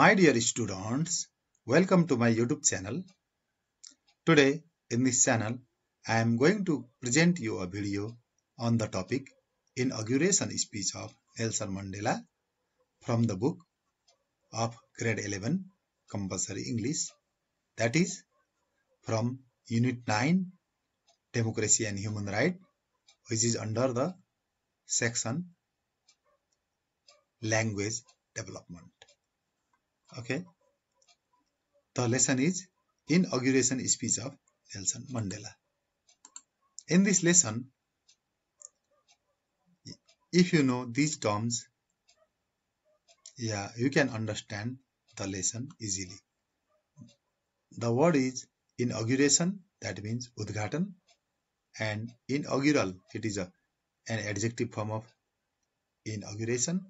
My dear students, welcome to my YouTube channel. Today in this channel, I am going to present you a video on the topic Inauguration Speech of Nelson Mandela from the book of Grade 11 Compulsory English that is from Unit 9 Democracy and Human Right which is under the section Language Development. Okay. The lesson is Inauguration Speech of Nelson Mandela. In this lesson, if you know these terms, yeah, you can understand the lesson easily. The word is inauguration, that means Udghatan, and inaugural, it is a, an adjective form of inauguration.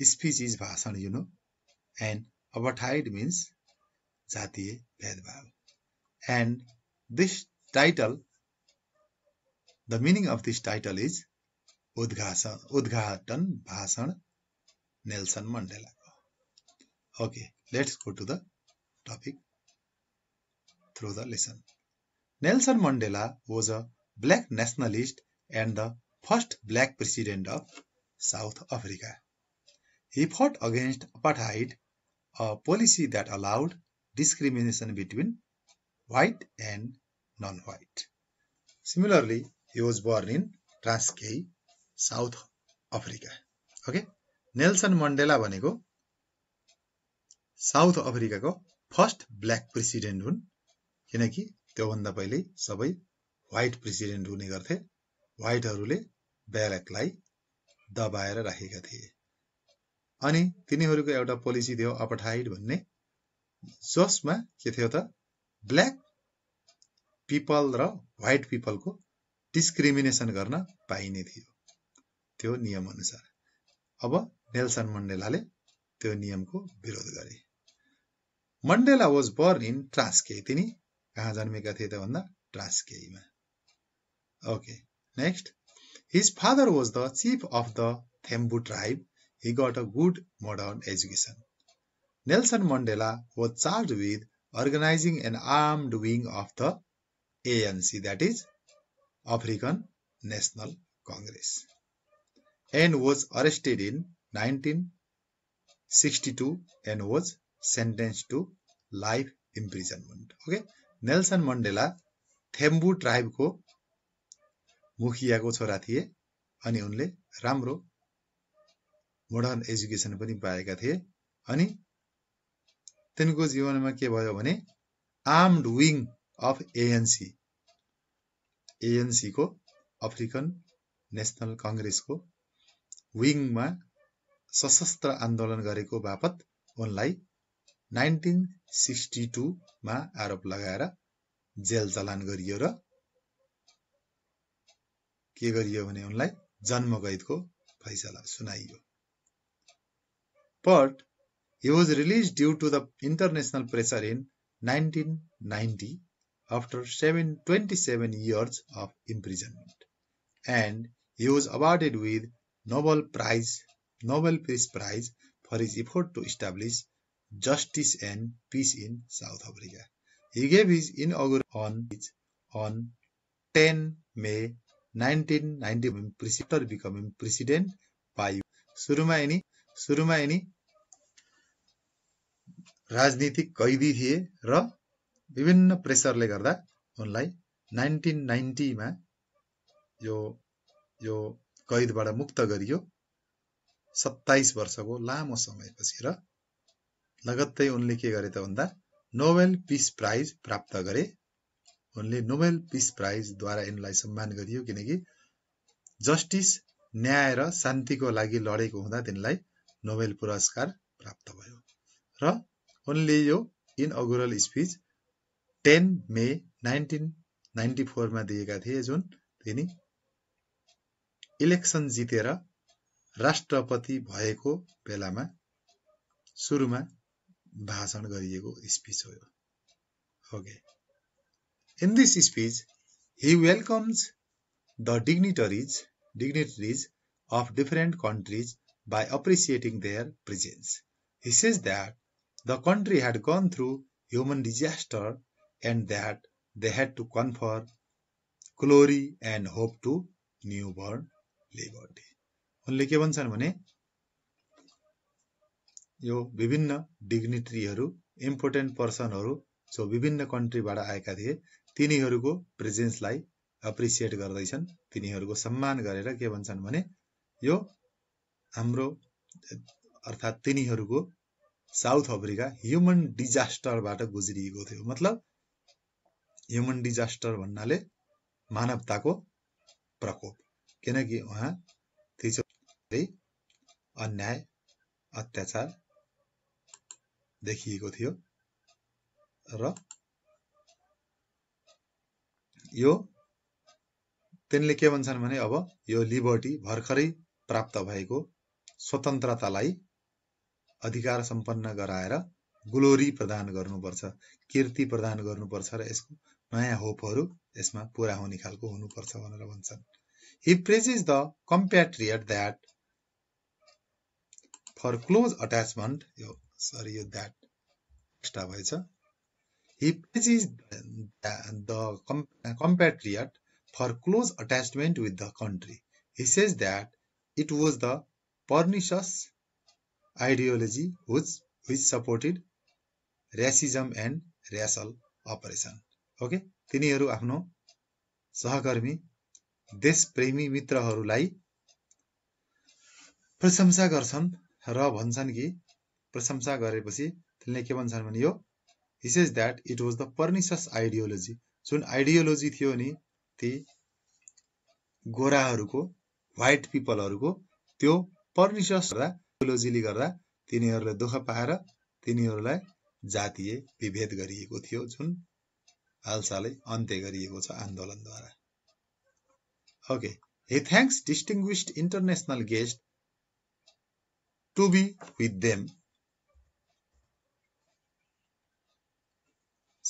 Speech is Bhasan, you know, and apartheid means जातीय भेदभाव and this title the meaning of this title is udghatan bhashan nelson mandela okay let's go to the topic through the lesson nelson mandela was a black nationalist and the first black president of south africa he fought against apartheid a policy that allowed discrimination between white and non-white. Similarly, he was born in Transkei, South Africa. Okay? Nelson Mandela भनेको South अफ्रिकाको first black president हुन् किनकि त्योभन्दा पहिले सबै white president हुने गर्थे व्हाइटहरूले ब्ल्याकलाई दबाएर राखेका थिए अनि तिनीहरूको एउटा पोलिसी थियो अपठाइड भन्ने जसमा के थियो त ब्ल्याक पिपल र वाइट पिपलको डिस्क्रिमिनेसन गर्न पाइने थियो त्यो नियमअनुसार अब नेल्सन मण्डेलाले त्यो नियमको विरोध गरे Mandela was born in Transkei तिनी कहाँ जन्मेका थिए त भन्दा ट्रास्केमा okay next his father was the chief of the Thembu tribe he got a good modern education. Nelson Mandela was charged with organizing an armed wing of the ANC, that is African National Congress, and was arrested in 1962 and was sentenced to life imprisonment. Okay, Nelson Mandela Thembu Thembu mukhiya मुखियाको छोरा थिए अनि उनले राम्रो modern education पनि पाएका थिए अनि तिनको जीवनमा के भयो भने आर्म्ड विङ अफ एएनसी एएनसीको अफ्रिकन नेसनल कङ्ग्रेसको विङमा सशस्त्र आन्दोलन गरेको बापत उनलाई नाइन्टिन सिक्सटी टूमा आरोप लगाएर जेल चलान गरियो र के गरियो भने उनलाई जन्मगैदको फैसला सुनाइयो but he was released due to the international pressure in 1990 after 7, 27 years of imprisonment. And he was awarded with Nobel Prize, Nobel Peace Prize for his effort to establish justice and peace in South Africa. He gave his inaugural on, on 10 May 1990 after becoming president by सुरुमा सुरुमा यिनी राजनीतिक कैदी थिए र विभिन्न प्रेसरले गर्दा उनलाई नाइन्टिन नाइन्टीमा यो यो कैदबाट मुक्त गरियो सत्ताइस वर्षको लामो समयपछि र लगत्तै उनले के गरे त भन्दा नोबेल पिस प्राइज प्राप्त गरे उनले नोबेल पिस प्राइजद्वारा यिनलाई सम्मान गरियो किनकि जस्टिस न्याय र शान्तिको लागि लडेको हुँदा तिनलाई नोबेल पुरस्कार प्राप्त भयो र उनले यो inaugural speech ten May nineteen ninety फोरमा दिएका थिए जुन तिनी इलेक्सन जितेर राष्ट्रपति भएको बेलामा सुरुमा भाषण गरिएको स्पिच हो okay in this speech he welcomes the dignitaries dignitaries of different countries by appreciating their presence. He says that the country had gone through human disaster and that they had to confer glory and hope to newborn liberty. उनले के भन्छन् भने यो विभिन्न डिग्निटरीहरू important पर्सनहरू जो विभिन्न कन्ट्रीबाट आएका थिए तिनीहरूको प्रेजेन्सलाई एप्रिसिएट गर्दैछन् तिनीहरूको सम्मान गरेर के भन्छन् भने यो हाम्रो अर्थात् तिनीहरूको साउथ अफ्रिका ह्युमन डिजास्टरबाट गुज्रिएको थियो मतलब ह्युमन डिजास्टर भन्नाले मानवताको प्रकोप किनकि उहाँ तिचोले अन्याय अत्याचार देखिएको थियो र यो तिनले के भन्छन् भने अब यो लिबर्टी भर्खरै प्राप्त भएको स्वतन्त्रतालाई अधिकार सम्पन्न गराएर ग्लोरी प्रदान गर्नुपर्छ कीर्ति प्रदान गर्नुपर्छ र यसको नयाँ होपहरू यसमा पुरा हुने खालको हुनुपर्छ भनेर भन्छन् he praises the compatriot that for close attachment यो सरी यो द्याट एक्स्ट्रा भएछ he praises the compatriot for close attachment with the country he says that it was the pernicious ideology whose which supported racism and racial oppression okay तिनीहरू आफ्नो सहकर्मी देशप्रेमी मित्रहरूलाई प्रशंसा गर्छन् र भन्छन् कि प्रशंसा गरेपछि तिनले के भन्छन् भने यो his is that it was the pernicious ideology जुन आइडियोलोजी थियो नि ती गोराहरूको वाइट पिपलहरूको त्यो पर्मिसियस गर्दा थियोलोजीले गर्दा तिनीहरूले दुःख पाएर तिनीहरूलाई जातीय विभेद गरिएको थियो जुन हालसालै अन्त्य गरिएको छ आन्दोलनद्वारा okay he thanks distinguished international guest to be with them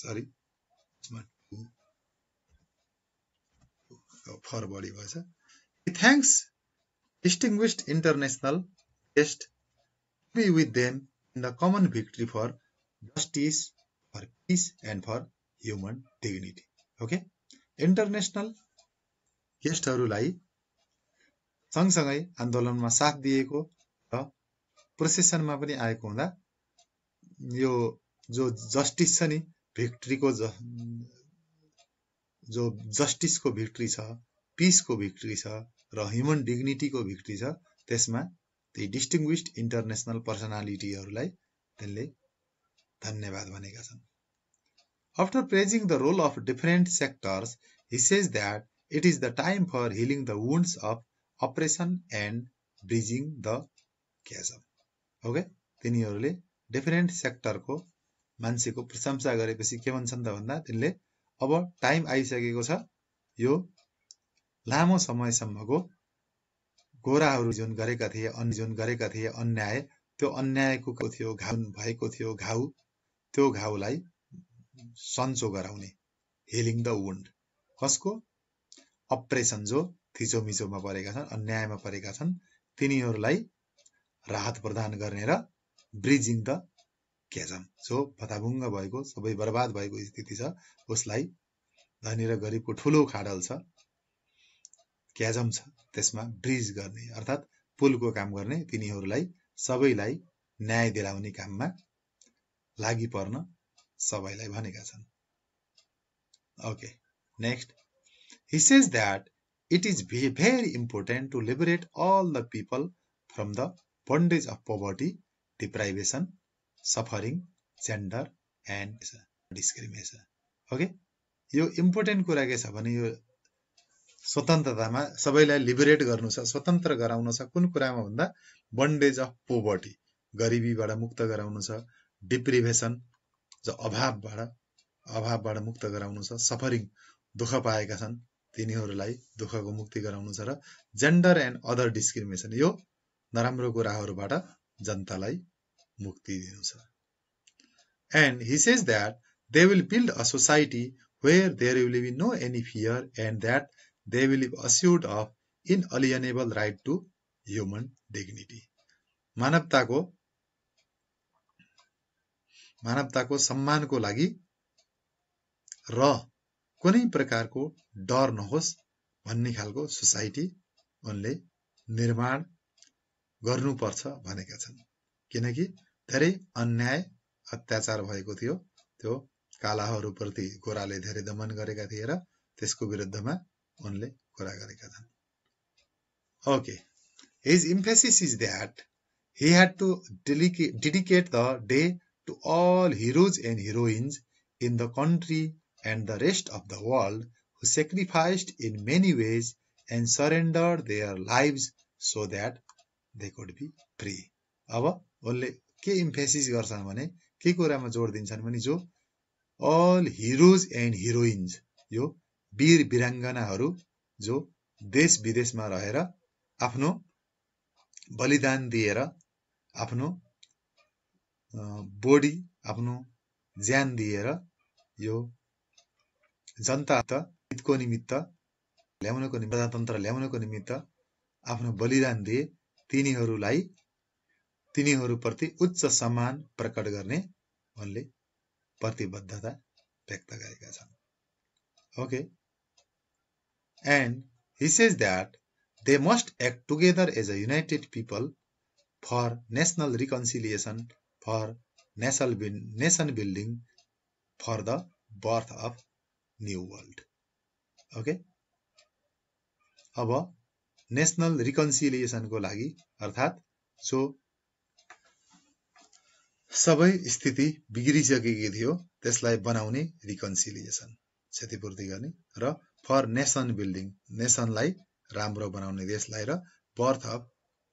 sorry for बढी भएछ thanks distinguished international guest to be with them in the common victory for justice, for peace, and for human dignity. Okay? International गेस्टहरूलाई सँगसँगै आन्दोलनमा साथ दिएको र प्रोसेसनमा पनि आएको हुँदा यो जो जस्टिस छ नि भिक्ट्रीको जो जस्टिसको भिक्ट्री छ पिसको भिक्ट्री छ र ह्युमन डिग्निटीको भिक्ट्री छ त्यसमा ती डिस्टिङविस्ड इन्टरनेसनल पर्सनालिटीहरूलाई त्यसले धन्यवाद भनेका छन् after praising the role of different sectors he says that it is the time for healing the wounds of oppression and bridging the chasm okay तिनीहरूले डिफरेन्ट सेक्टरको मान्छेको प्रशंसा गरेपछि के भन्छन् त भन्दा तिनले अब टाइम आइसकेको छ यो लामो समयसम्मको गोराहरू जुन गरेका थिए अन्य जुन गरेका थिए अन्याय त्यो अन्यायको थियो घाउ भएको थियो घाउ त्यो घाउलाई सन्चो गराउने हिलिङ द वुन्ड कसको अप्रेसन जो थिचोमिचोमा परेका छन् अन्यायमा परेका छन् तिनीहरूलाई राहत प्रदान गर्ने र ब्रिजिङ द क्याजम जो भताभुङ्ग भएको सबै बर्बाद भएको स्थिति छ उसलाई धनी र गरिबको ठुलो खाडल छ क्याजम छ त्यसमा ब्रिज गर्ने अर्थात् पुलको काम गर्ने तिनीहरूलाई सबैलाई न्याय दिलाउने काममा लागि पर्न सबैलाई भनेका छन् okay next he says that it is ve very important to liberate all the people from the bondage of poverty deprivation suffering gender and discrimination okay यो इम्पोर्टेन्ट कुरा के छ भने यो स्वतन्त्रतामा सबैलाई लिबरेट गर्नु छ स्वतन्त्र गराउनु छ कुन कुरामा भन्दा बन्डेज अफ पोभर्टी गरिबीबाट मुक्त गराउनु छ डिप्रिभेसन जो अभावबाट अभावबाट मुक्त गराउनु छ सफरिङ दुःख पाएका छन् तिनीहरूलाई दुःखको मुक्ति गराउनु छ र जेन्डर एन्ड अदर डिस्क्रिमिनेसन यो नराम्रो कुराहरूबाट जनतालाई मुक्ति दिनु छ and he says that they will build a society where there will be no any fear and that they will be assured of inalienable right to human dignity. मानवताको मानवताको सम्मानको लागि र कुनै प्रकारको डर नहोस् भन्ने खालको सोसाइटी उनले निर्माण गर्नुपर्छ भनेका छन् किनकि धेरै अन्याय अत्याचार भएको थियो त्यो कालाहरूप्रति गोराले धेरै दमन गरेका थिए र त्यसको विरुद्धमा उनले कुरा गरेका छन् okay his emphasis is that he had to delica dedicate the day to all heroes and heroines in the country and the rest of the world who sacrificed in many ways and surrender their life so that they could be free अब उनले के emphasis गर्छन् भने के कुरामा जोड दिन्छन् भने जो अल हिरोज एन्ड हिरोइन्स यो वीर वीराङ्गनाहरू जो देश विदेशमा रहेर आफ्नो बलिदान दिएर आफ्नो बोडी आफ्नो ज्यान दिएर यो जनता त हितको निमित्त ल्याउनको निमित्त प्रजातन्त्र ल्याउनको निमित्त आफ्नो बलिदान दिए तिनीहरूलाई तिनीहरूप्रति उच्च सम्मान प्रकट गर्ने उनले प्रतिबद्धता व्यक्त गरेका छन् okay And he says that they must act together as a united people for national reconciliation, for national nation building, for the birth of new world. Okay? अब नेसनल रिकन्सिलिएसनको लागि So, सो सबै स्थिति बिग्रिसकेको थियो त्यसलाई बनाउने रिकन्सिलिएसन क्षतिपूर्ति गर्ने र फर नेसन बिल्डिङ नेसनलाई राम्रो बनाउने देशलाई र बर्थ अफ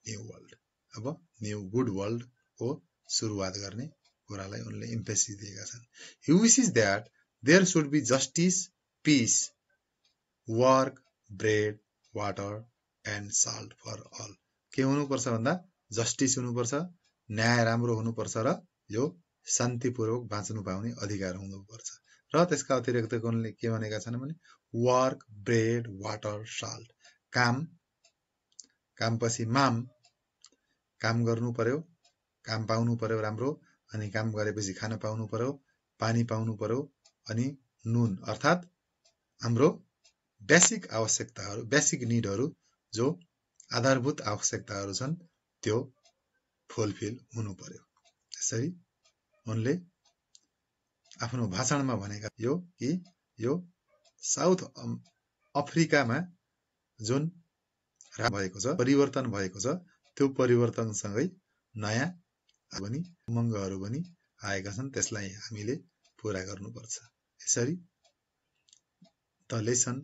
न्यु वर्ल्ड अब न्यु गुड वर्ल्डको सुरुवात गर्ने कुरालाई उनले इम्पेसिस दिएका छन् he wish is that there should be justice peace work bread water and salt for all के हुनुपर्छ भन्दा जस्टिस हुनुपर्छ न्याय राम्रो हुनुपर्छ र यो शान्तिपूर्वक बाँच्नु पाउने अधिकार हुनुपर्छ र त्यसका अतिरिक्त गुणले के भनेका छन् भने वर्क ब्रेड वाटर साल्ट काम कामपछि माम काम गर्नु पर्यो काम पाउनु पर्यो राम्रो अनि काम गरेपछि खान पाउनु पर्यो पानी पाउनु पर्यो अनि नुन अर्थात् हाम्रो बेसिक आवश्यकताहरू बेसिक निडहरू जो आधारभूत आवश्यकताहरू छन् त्यो फुलफिल हुनु पर्यो यसरी उनले आफ्नो भाषणमा भनेका यो कि यो साउथ अफ्रिकामा जुन भएको छ परिवर्तन भएको छ त्यो परिवर्तनसँगै नयाँ पनि उमङ्गहरू पनि आएका छन् त्यसलाई हामीले पुरा गर्नुपर्छ यसरी the lesson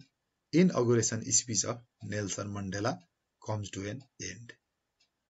inauguration speech of Nelson Mandela comes to an and